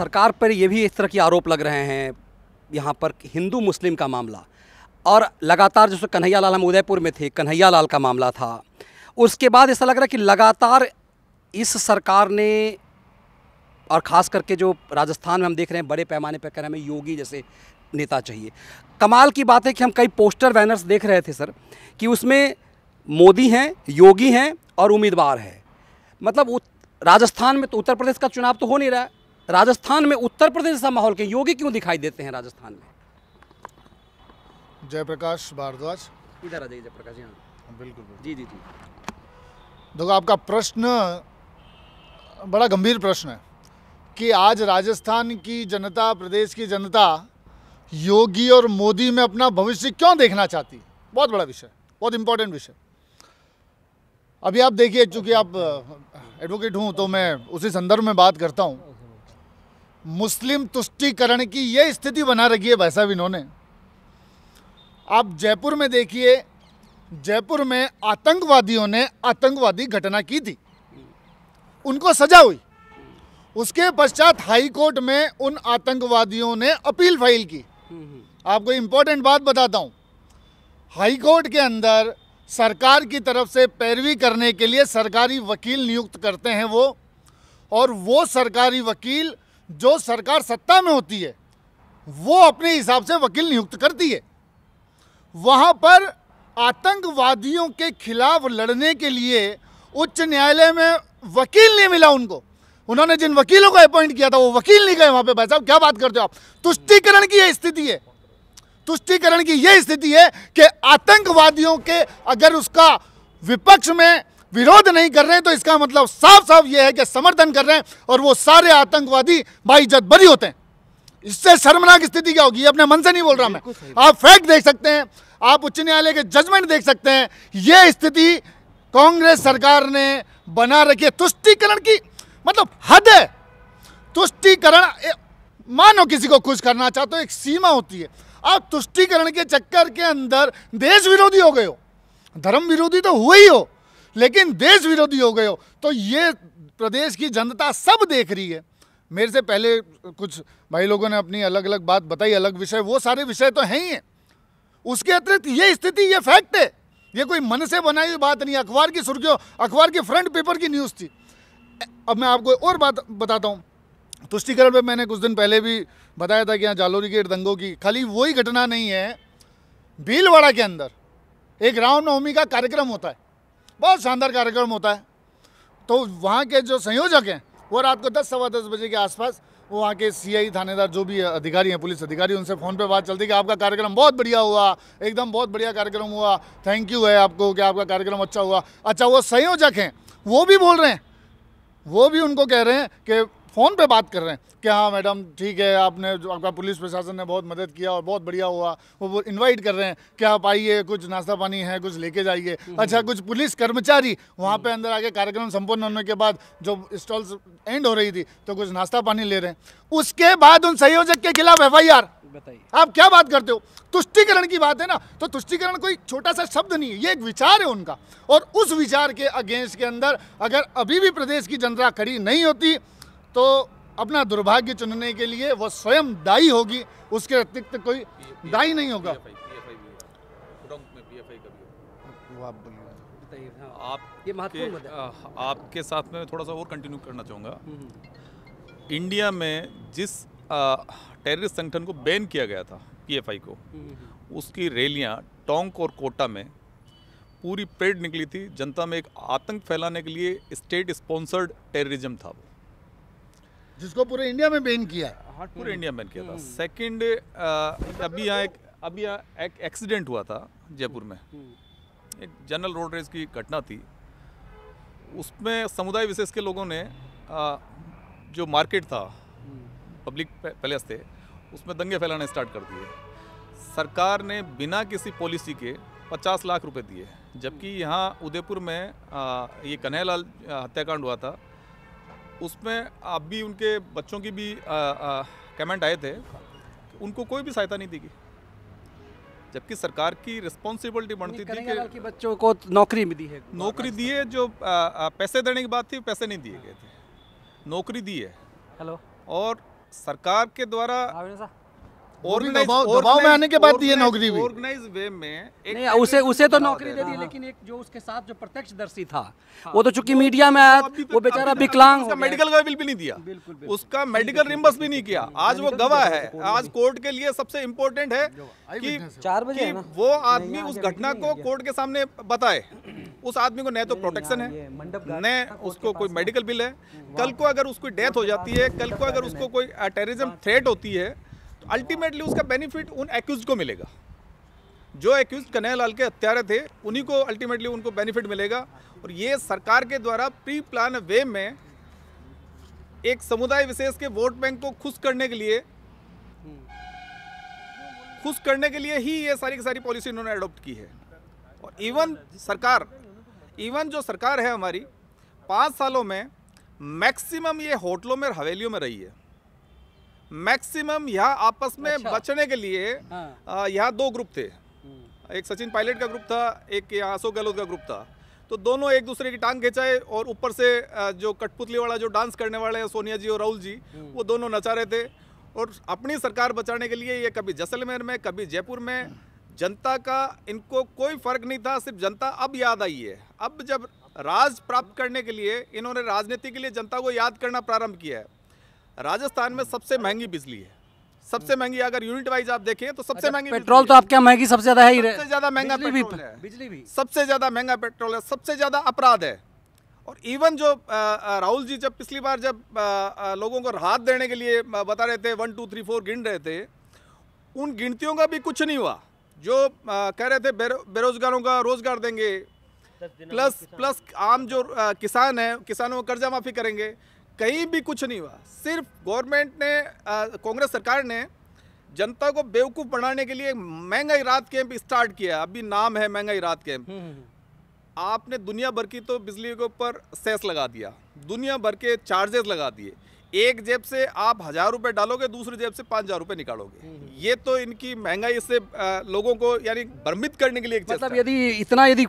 सरकार पर ये भी इस तरह के आरोप लग रहे हैं यहाँ पर हिंदू मुस्लिम का मामला और लगातार जैसे कन्हैया लाल हम उदयपुर में थे कन्हैया लाल का मामला था उसके बाद ऐसा लग रहा है कि लगातार इस सरकार ने और ख़ास करके जो राजस्थान में हम देख रहे हैं बड़े पैमाने पर कह रहे हैं हमें योगी जैसे नेता चाहिए कमाल की बात है कि हम कई पोस्टर बैनर्स देख रहे थे सर कि उसमें मोदी हैं योगी हैं और उम्मीदवार है मतलब राजस्थान में तो उत्तर प्रदेश का चुनाव तो हो नहीं रहा है राजस्थान में उत्तर प्रदेश जैसा माहौल के योगी क्यों दिखाई देते हैं राजस्थान में जयप्रकाश भारद्वाज इधर आ जाइए जयप्रकाश जी हाँ बिल्कुल जी जी जी देखो आपका प्रश्न बड़ा गंभीर प्रश्न है कि आज राजस्थान की जनता प्रदेश की जनता योगी और मोदी में अपना भविष्य क्यों देखना चाहती बहुत बड़ा विषय बहुत इंपॉर्टेंट विषय अभी आप देखिए चूंकि आप एडवोकेट हूं तो मैं उसी संदर्भ में बात करता हूं मुस्लिम तुष्टिकरण की यह स्थिति बना रखी है भाई साहब इन्होंने आप जयपुर में देखिए जयपुर में आतंकवादियों ने आतंकवादी घटना की थी उनको सजा हुई उसके पश्चात हाई कोर्ट में उन आतंकवादियों ने अपील फाइल की आपको इंपॉर्टेंट बात बताता हूं हाई कोर्ट के अंदर सरकार की तरफ से पैरवी करने के लिए सरकारी वकील नियुक्त करते हैं वो और वो सरकारी वकील जो सरकार सत्ता में होती है वो अपने हिसाब से वकील नियुक्त करती है वहाँ पर आतंकवादियों के खिलाफ लड़ने के लिए उच्च न्यायालय में वकील नहीं मिला उनको उन्होंने जिन वकीलों को अपॉइंट किया था वो वकील नहीं गए वहाँ पे भाई साहब क्या बात करते हो आप तुष्टिकरण की ये स्थिति है तुष्टिकरण की ये स्थिति है कि आतंकवादियों के अगर उसका विपक्ष में विरोध नहीं कर रहे हैं तो इसका मतलब साफ साफ ये है कि समर्थन कर रहे हैं और वो सारे आतंकवादी बाइजत बरी होते हैं इससे शर्मनाक स्थिति क्या होगी अपने मन से नहीं बोल रहा मैं आप फैक्ट देख सकते हैं आप उच्च न्यायालय के जजमेंट देख सकते हैं ये स्थिति कांग्रेस सरकार ने बना रखी है तुष्टिकरण की मतलब हद है तुष्टिकरण मानो किसी को खुश करना चाहते हो एक सीमा होती है आप तुष्टिकरण के चक्कर के अंदर देश विरोधी हो गए हो धर्म विरोधी तो हुए ही हो लेकिन देश विरोधी हो गए हो तो ये प्रदेश की जनता सब देख रही है मेरे से पहले कुछ भाई लोगों ने अपनी अलग अलग बात बताई अलग विषय वो सारे विषय तो हैं ही हैं उसके अतिरिक्त ये स्थिति ये फैक्ट है ये कोई मन से बनाई हुई बात नहीं अखबार की सुर्खियों अखबार के फ्रंट पेपर की न्यूज़ थी अब मैं आपको और बात बताता हूँ तुष्टिकरण पे मैंने कुछ दिन पहले भी बताया था कि यहाँ जालोरी गेट दंगों की खाली वही घटना नहीं है भीलवाड़ा के अंदर एक रामनवमी का कार्यक्रम होता है बहुत शानदार कार्यक्रम होता है तो वहाँ के जो संयोजक हैं वो रात को दस सवा दस बजे के आसपास वो वहाँ के सीआई थानेदार जो भी अधिकारी हैं पुलिस अधिकारी उनसे फ़ोन पे बात चलती है कि आपका कार्यक्रम बहुत बढ़िया हुआ एकदम बहुत बढ़िया कार्यक्रम हुआ थैंक यू है आपको कि आपका कार्यक्रम अच्छा हुआ अच्छा वो संयोजक हैं वो भी बोल रहे हैं वो भी उनको कह रहे हैं कि फ़ोन पे बात कर रहे हैं कि हाँ मैडम ठीक है आपने आपका पुलिस प्रशासन ने बहुत मदद किया और बहुत बढ़िया हुआ वो इनवाइट कर रहे हैं कि आप आइए कुछ नाश्ता पानी है कुछ लेके जाइए हम्म। अच्छा कुछ पुलिस कर्मचारी वहाँ पे अंदर आके कार्यक्रम संपन्न होने के बाद जो स्टॉल्स एंड हो रही थी तो कुछ नाश्ता पानी ले रहे हैं उसके बाद उन संयोजक के खिलाफ एफ बताइए आप क्या बात करते हो तुष्टिकरण की बात है ना तो तुष्टिकरण कोई छोटा सा शब्द नहीं है ये एक विचार है उनका और उस विचार के अगेंस्ट के अंदर अगर अभी भी प्रदेश की जनता खड़ी नहीं होती तो अपना दुर्भाग्य चुनने के लिए वो स्वयं दाई होगी उसके अतिरिक्त कोई दाई नहीं होगा हाँ। आप ये महत्वपूर्ण आपके साथ में थोड़ा सा और कंटिन्यू करना चाहूँगा हम्म, हम्म। इंडिया में जिस टेररिस्ट संगठन को बैन किया गया था पीएफआई को हम्म, उसकी रैलियाँ टोंक और कोटा में पूरी परेड निकली थी जनता में एक आतंक फैलाने के लिए स्टेट स्पॉन्सर्ड टेररिज्म था वो जिसको पूरे इंडिया में बैन किया हाँ पूरे इंडिया हम्म। में बैन किया था सेकंड हम्म। अभी यहाँ एक अभी यहाँ एक एक्सीडेंट हुआ था जयपुर में हम्म। एक जनरल रोड रेस की घटना थी उसमें समुदाय विशेष के लोगों ने आ, जो मार्केट था पब्लिक पैलेस थे उसमें दंगे फैलाने स्टार्ट कर दिए सरकार ने बिना किसी पॉलिसी के 50 लाख रुपए दिए जबकि यहाँ उदयपुर में आ, ये कन्हैयालाल हत्याकांड हुआ था उसमें आप भी उनके बच्चों की भी कमेंट आए थे उनको कोई भी सहायता नहीं दी गई जबकि सरकार की रिस्पॉन्सिबिलिटी बनती थी कि बच्चों को नौकरी भी दी है नौकरी दी है जो आ, आ, पैसे देने की बात थी पैसे नहीं दिए गए थे नौकरी दी है हेलो और सरकार के द्वारा हाँ, दबाव में आने के बाद नौकरी ऑर्गेनाइज वे में नहीं उसे उसे तो नौकरी दे दी हाँ। लेकिन एक जो उसके साथ जो था हाँ। वो तो चूंकि मीडिया में आया तो वो बेचारा विकलांग मेडिकल का बिल भी नहीं दिया उसका मेडिकल रिम्बर्स भी नहीं किया आज वो गवाह है तो आज कोर्ट के लिए सबसे इम्पोर्टेंट है की चार बजे वो आदमी उस घटना को कोर्ट के सामने बताए उस आदमी को न तो प्रोटेक्शन हाँ, है न उसको कोई मेडिकल बिल है कल को अगर उसकी डेथ हो जाती है कल को अगर उसको कोई टेररिज्म थ्रेट होती है अल्टीमेटली उसका बेनिफिट उन एक्यूज को मिलेगा जो एक्यूज कन्हैयालाल के हत्यारे थे उन्हीं को अल्टीमेटली उनको बेनिफिट मिलेगा और ये सरकार के द्वारा प्री प्लान वे में एक समुदाय विशेष के वोट बैंक को खुश करने के लिए खुश करने के लिए ही ये सारी की सारी पॉलिसी इन्होंने अडोप्ट की है और इवन सरकार इवन जो सरकार है हमारी पाँच सालों में मैक्सिमम ये होटलों में और हवेलियों में रही है मैक्सिमम यहाँ आपस में अच्छा। बचने के लिए हाँ। यहाँ दो ग्रुप थे हम्म। एक सचिन पायलट का ग्रुप था एक अशोक गहलोत का ग्रुप था तो दोनों एक दूसरे की टांग खिंचाए और ऊपर से जो कठपुतली वाला जो डांस करने वाले हैं सोनिया जी और राहुल जी हम्म। वो दोनों नचा रहे थे और अपनी सरकार बचाने के लिए ये कभी जैसलमेर में कभी जयपुर में जनता का इनको कोई फर्क नहीं था सिर्फ जनता अब याद आई है अब जब राज प्राप्त करने के लिए इन्होंने राजनीति के लिए जनता को याद करना प्रारंभ किया है राजस्थान में सबसे महंगी बिजली है सबसे महंगी अगर यूनिट वाइज आप देखें तो सबसे अच्छा, महंगी पेट्रोल तो आपके महंगी सबसे ज्यादा है सबसे ज्यादा महंगा पेट्रोल है बिजली भी सबसे ज्यादा महंगा पेट्रोल है सबसे ज्यादा अपराध है और इवन जो राहुल जी जब पिछली बार जब लोगों को राहत देने के लिए बता रहे थे वन टू थ्री फोर गिन रहे थे उन गिनतियों का भी कुछ नहीं हुआ जो कह रहे थे बेरोजगारों का रोजगार देंगे प्लस प्लस आम जो किसान है किसानों को कर्जा माफ़ी करेंगे कहीं भी कुछ नहीं हुआ सिर्फ गवर्नमेंट ने कांग्रेस सरकार ने जनता को बेवकूफ़ बनाने के लिए महंगाई रात कैंप स्टार्ट किया अभी नाम है महंगाई रात कैंप हम्म, हम्म, हम्म। आपने दुनिया भर की तो बिजली के ऊपर सेस लगा दिया दुनिया भर के चार्जेस लगा दिए एक जेब से आप हज़ार रुपये डालोगे दूसरी जेब से पाँच हज़ार रुपये निकालोगे ये तो इनकी महंगाई से लोगों को यानी भ्रमित करने के लिए एक मतलब यदि इतना यदि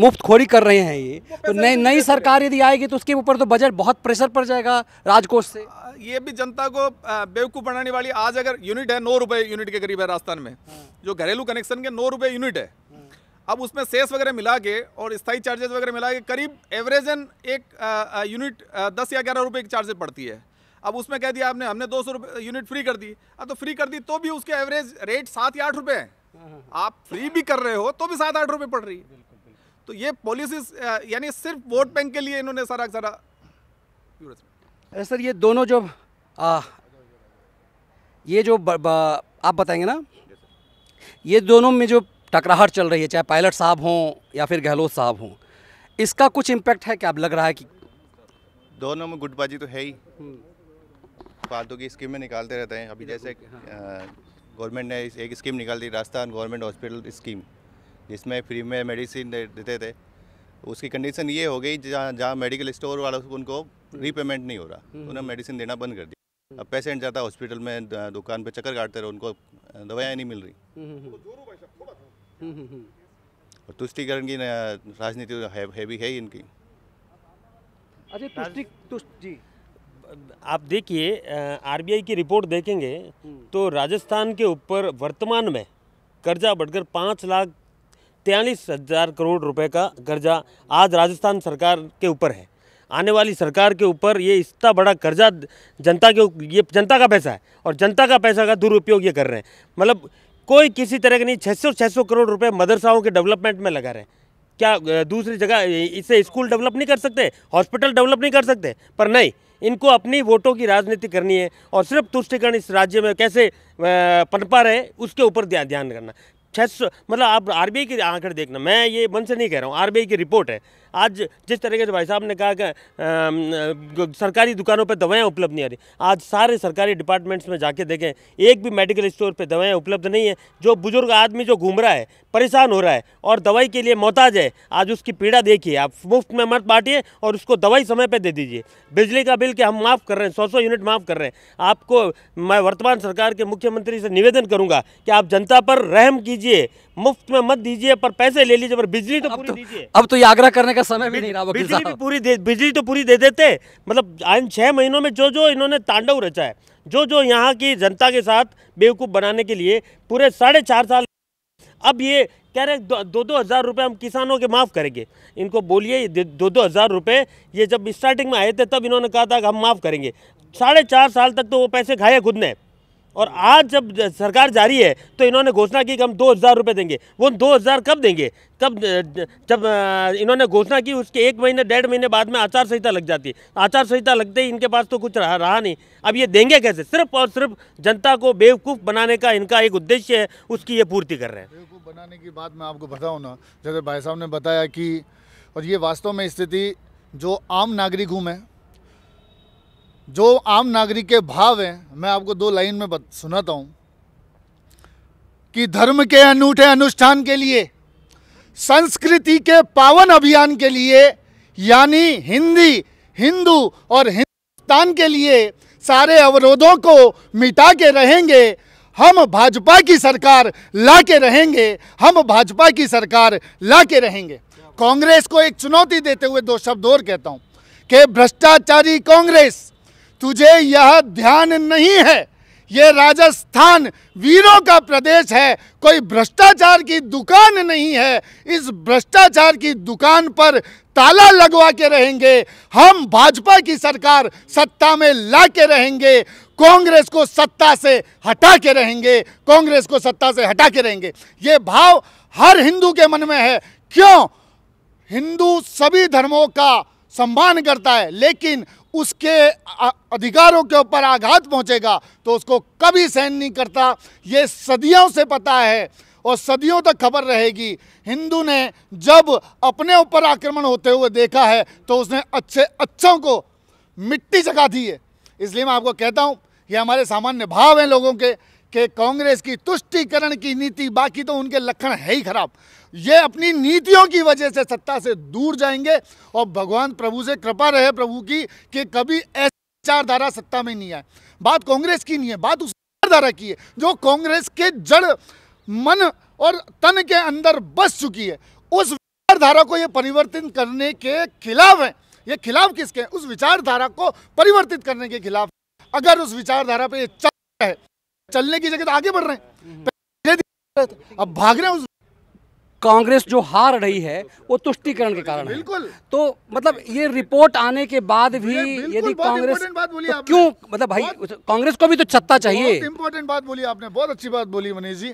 मुफ्त खोरी कर रहे हैं ये तो नई नई सरकार यदि आएगी तो उसके ऊपर तो बजट बहुत प्रेशर पड़ जाएगा राजकोष से ये भी जनता को बेवकूफ़ बनाने वाली आज अगर यूनिट है नौ रुपये यूनिट के करीब है राजस्थान में हाँ। जो घरेलू कनेक्शन के नौ रुपये यूनिट है अब उसमें सेस वगैरह मिला के और स्थायी चार्जेस वगैरह मिला के करीब एवरेजन एक यूनिट दस या ग्यारह रुपये की चार्जेस पड़ती है अब उसमें कह दिया आपने हमने दो सौ यूनिट फ्री कर दी अब तो फ्री कर दी तो भी उसके एवरेज रेट सात या आठ रुपये है हाँ, हाँ, आप फ्री भी कर रहे हो तो भी सात आठ रुपये पड़ रही है तो ये पॉलिसी यानी सिर्फ वोट बैंक के लिए इन्होंने सारा सारा सर ये दोनों जो आ, ये जो ब, ब, आप बताएंगे ना ये दोनों में जो टकराहट चल रही है चाहे पायलट साहब हों या फिर गहलोत साहब हों इसका कुछ इम्पैक्ट है क्या अब लग रहा है कि दोनों में गुटबाजी तो है ही हम्म। फालतू की स्कीमें निकालते रहते हैं अभी जैसे हाँ। गवर्नमेंट ने एक स्कीम निकाल दी राजस्थान गवर्नमेंट हॉस्पिटल स्कीम जिसमें फ्री में मेडिसिन देते थे उसकी कंडीशन ये हो गई जहाँ जहाँ मेडिकल स्टोर वालों को उनको रीपेमेंट नहीं हो रहा हम्म, उन्हें मेडिसिन हम्म। देना बंद कर दिया हम्म। अब पेशेंट जाता हॉस्पिटल में दुकान पे चक्कर काटते रहे उनको दवाएं नहीं मिल रही और तुष्टिकरण की राजनीति तो है, है है इनकी अच्छा तुष्टि तुष्ट जी आप देखिए आरबीआई की रिपोर्ट देखेंगे तो राजस्थान के ऊपर वर्तमान में कर्जा बढ़कर पाँच लाख तेयालीस हज़ार करोड़ रुपए का कर्जा आज राजस्थान सरकार के ऊपर है आने वाली सरकार के ऊपर ये इतना बड़ा कर्जा जनता के ये जनता का पैसा है और जनता का पैसा का दुरुपयोग ये कर रहे हैं मतलब कोई किसी तरह के नहीं छः सौ छः सौ करोड़ रुपए मदरसाओं के डेवलपमेंट में लगा रहे हैं क्या दूसरी जगह इससे स्कूल डेवलप नहीं कर सकते हॉस्पिटल डेवलप नहीं कर सकते पर नहीं इनको अपनी वोटों की राजनीति करनी है और सिर्फ तुष्टिकरण इस राज्य में कैसे पनपा रहे उसके ऊपर ध्यान करना छः मतलब आप आरबीआई के आंकड़े देखना मैं ये मन से नहीं कह रहा हूँ आरबीआई की रिपोर्ट है आज जिस तरीके से भाई साहब ने कहा कि सरकारी दुकानों पर दवाएं उपलब्ध नहीं आ रही आज सारे सरकारी डिपार्टमेंट्स में जाके देखें एक भी मेडिकल स्टोर पर दवाएँ उपलब्ध नहीं है जो बुज़ुर्ग आदमी जो घूम रहा है परेशान हो रहा है और दवाई के लिए मोहताज है आज उसकी पीड़ा देखिए आप मुफ्त में मत बांटिए और उसको दवाई समय पर दे दीजिए बिजली का बिल के हम माफ़ कर रहे हैं सौ सौ यूनिट माफ़ कर रहे हैं आपको मैं वर्तमान सरकार के मुख्यमंत्री से निवेदन करूंगा कि आप जनता पर रहम कीजिए मुफ्त में मत दीजिए पर पैसे ले लीजिए पर बिजली तो, तो दीजिए अब तो ये आग्रह करने का समय भी नहीं रहा बिजली भी पूरी दे बिजली तो पूरी दे देते मतलब इन छः महीनों में जो जो इन्होंने तांडव रचा है जो जो यहाँ की जनता के साथ बेवकूफ़ बनाने के लिए पूरे साढ़े चार साल अब ये कह रहे हैं दो दो, दो हज़ार रुपये हम किसानों के माफ़ करेंगे इनको बोलिए दो दो हज़ार रुपये ये जब स्टार्टिंग में आए थे तब इन्होंने कहा था कि हम माफ़ करेंगे साढ़े चार साल तक तो वो पैसे खाए खुद ने और आज जब सरकार जारी है तो इन्होंने घोषणा की कि हम दो हज़ार रुपये देंगे वो दो हज़ार कब देंगे कब जब इन्होंने घोषणा की उसके एक महीने डेढ़ महीने बाद में आचार संहिता लग जाती है आचार संहिता लगते ही इनके पास तो कुछ रहा रहा नहीं अब ये देंगे कैसे सिर्फ और सिर्फ जनता को बेवकूफ़ बनाने का इनका एक उद्देश्य है उसकी ये पूर्ति कर रहे हैं बेवकूफ़ बनाने की बात मैं आपको बताऊँ ना जैसे भाई साहब ने बताया कि और ये वास्तव में स्थिति जो आम नागरिक हूँ मैं जो आम नागरिक के भाव हैं मैं आपको दो लाइन में सुनाता हूं कि धर्म के अनूठे अनुष्ठान के लिए संस्कृति के पावन अभियान के लिए यानी हिंदी हिंदू और हिंदुस्तान के लिए सारे अवरोधों को मिटा के रहेंगे हम भाजपा की सरकार ला के रहेंगे हम भाजपा की सरकार ला के रहेंगे कांग्रेस को एक चुनौती देते हुए दो शब्द और कहता हूं कि भ्रष्टाचारी कांग्रेस तुझे यह ध्यान नहीं है ये राजस्थान वीरों का प्रदेश है कोई भ्रष्टाचार की दुकान नहीं है इस भ्रष्टाचार की दुकान पर ताला लगवा के रहेंगे हम भाजपा की सरकार सत्ता में ला के रहेंगे कांग्रेस को सत्ता से हटा के रहेंगे कांग्रेस को सत्ता से हटा के रहेंगे ये भाव हर हिंदू के मन में है क्यों हिंदू सभी धर्मों का सम्मान करता है लेकिन उसके अधिकारों के ऊपर आघात पहुंचेगा तो उसको कभी सहन नहीं करता ये सदियों से पता है और सदियों तक खबर रहेगी हिंदू ने जब अपने ऊपर आक्रमण होते हुए देखा है तो उसने अच्छे अच्छों को मिट्टी चका दी है इसलिए मैं आपको कहता हूँ ये हमारे सामान्य भाव हैं लोगों के कि कांग्रेस की तुष्टिकरण की नीति बाकी तो उनके लक्षण है ही खराब ये अपनी नीतियों की वजह से सत्ता से दूर जाएंगे और भगवान प्रभु से कृपा रहे प्रभु की कि कभी ऐसी विचारधारा सत्ता में नहीं आए बात कांग्रेस की नहीं है बात उस विचारधारा की है जो कांग्रेस के जड़ मन और तन के अंदर बस चुकी है उस विचारधारा को ये परिवर्तित करने के खिलाफ है ये खिलाफ किसके हैं उस विचारधारा को परिवर्तित करने के खिलाफ अगर उस विचारधारा पे चल चलने की जगह तो आगे बढ़ रहे हैं हम्म। अब भाग रहे हैं उस कांग्रेस जो हार रही है वो तुष्टिकरण के कारण है तो मतलब ये रिपोर्ट आने के बाद भी यदि कांग्रेस तो क्यों मतलब भाई कांग्रेस को भी तो छत्ता चाहिए इंपॉर्टेंट बात बोली आपने बहुत अच्छी बात बोली मनीष जी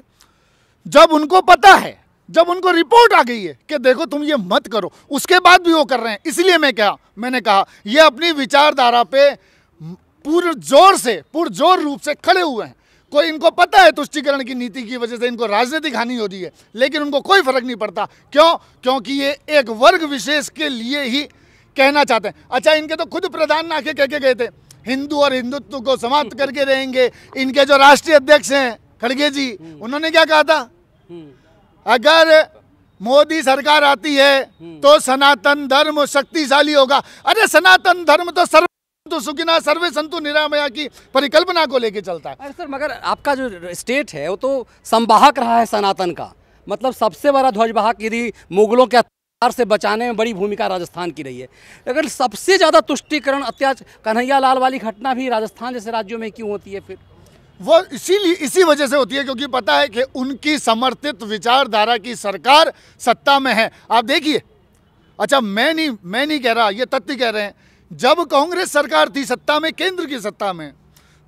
जब उनको पता है जब उनको रिपोर्ट आ गई है कि देखो तुम ये मत करो उसके बाद भी वो कर रहे हैं इसलिए मैं क्या मैंने कहा ये अपनी विचारधारा पे पूर्ण जोर से पूर्ण जोर रूप से खड़े हुए हैं कोई इनको पता है तुष्टिकरण की नीति की वजह से इनको राजनीतिक हानि हो रही है लेकिन उनको कोई फर्क नहीं पड़ता क्यों क्योंकि ये एक वर्ग विशेष के लिए ही कहना चाहते हैं अच्छा इनके तो खुद प्रधान नाके कह के गए थे हिंदू और हिंदुत्व को समाप्त हम्म। करके रहेंगे इनके जो राष्ट्रीय अध्यक्ष हैं खड़गे जी हम्म। उन्होंने क्या कहा था हम्म। अगर मोदी सरकार आती है तो सनातन धर्म शक्तिशाली होगा अरे सनातन धर्म तो सर्व तो सुखिना सर्वे संतु निरामया की परिकल्पना को लेकर चलता है अरे सर मगर आपका जो स्टेट है वो तो संवाहक रहा है सनातन का मतलब सबसे बड़ा ध्वजवाहक यदि मुगलों के अत्याचार से बचाने में बड़ी भूमिका राजस्थान की रही है अगर सबसे ज़्यादा तुष्टिकरण अत्याचार कन्हैया लाल वाली घटना भी राजस्थान जैसे राज्यों में क्यों होती है फिर वो इसीलिए इसी वजह से होती है क्योंकि पता है कि उनकी समर्थित विचारधारा की सरकार सत्ता में है आप देखिए अच्छा मैं नहीं मैं नहीं कह रहा ये तथ्य कह रहे हैं जब कांग्रेस सरकार थी सत्ता में केंद्र की सत्ता में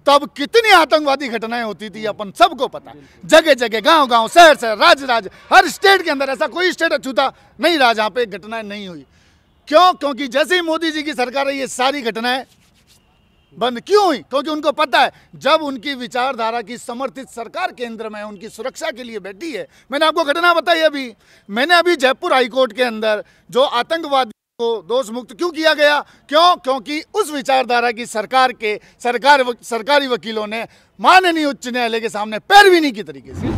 तब कितनी आतंकवादी घटनाएं होती थी अपन सबको पता जगह जगह गांव गांव शहर शहर राज्य राज्य हर स्टेट के अंदर ऐसा कोई स्टेट अछूता नहीं रहा जहां पे घटनाएं नहीं हुई क्यों क्योंकि जैसे ही मोदी जी की सरकार है ये सारी घटनाएं बंद क्यों हुई क्योंकि उनको पता है जब उनकी विचारधारा की समर्थित सरकार केंद्र में उनकी सुरक्षा के लिए बैठी है मैंने आपको घटना बताई अभी मैंने अभी जयपुर हाईकोर्ट के अंदर जो आतंकवादी को दोष मुक्त क्यों किया गया क्यों क्योंकि उस विचारधारा की सरकार के सरकार सरकारी वकीलों ने माननीय उच्च न्यायालय के सामने पैरवी नहीं की तरीके से